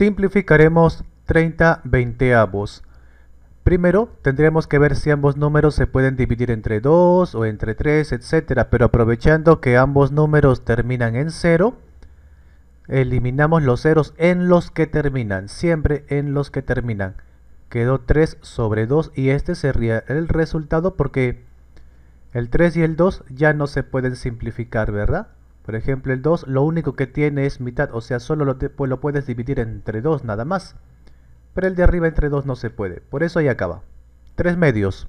Simplificaremos 30 veinteavos. Primero, tendremos que ver si ambos números se pueden dividir entre 2 o entre 3, etc. Pero aprovechando que ambos números terminan en 0, eliminamos los ceros en los que terminan, siempre en los que terminan. Quedó 3 sobre 2 y este sería el resultado porque el 3 y el 2 ya no se pueden simplificar, ¿verdad? Por ejemplo, el 2 lo único que tiene es mitad, o sea, solo lo, pues, lo puedes dividir entre 2 nada más. Pero el de arriba entre 2 no se puede, por eso ahí acaba. 3 medios.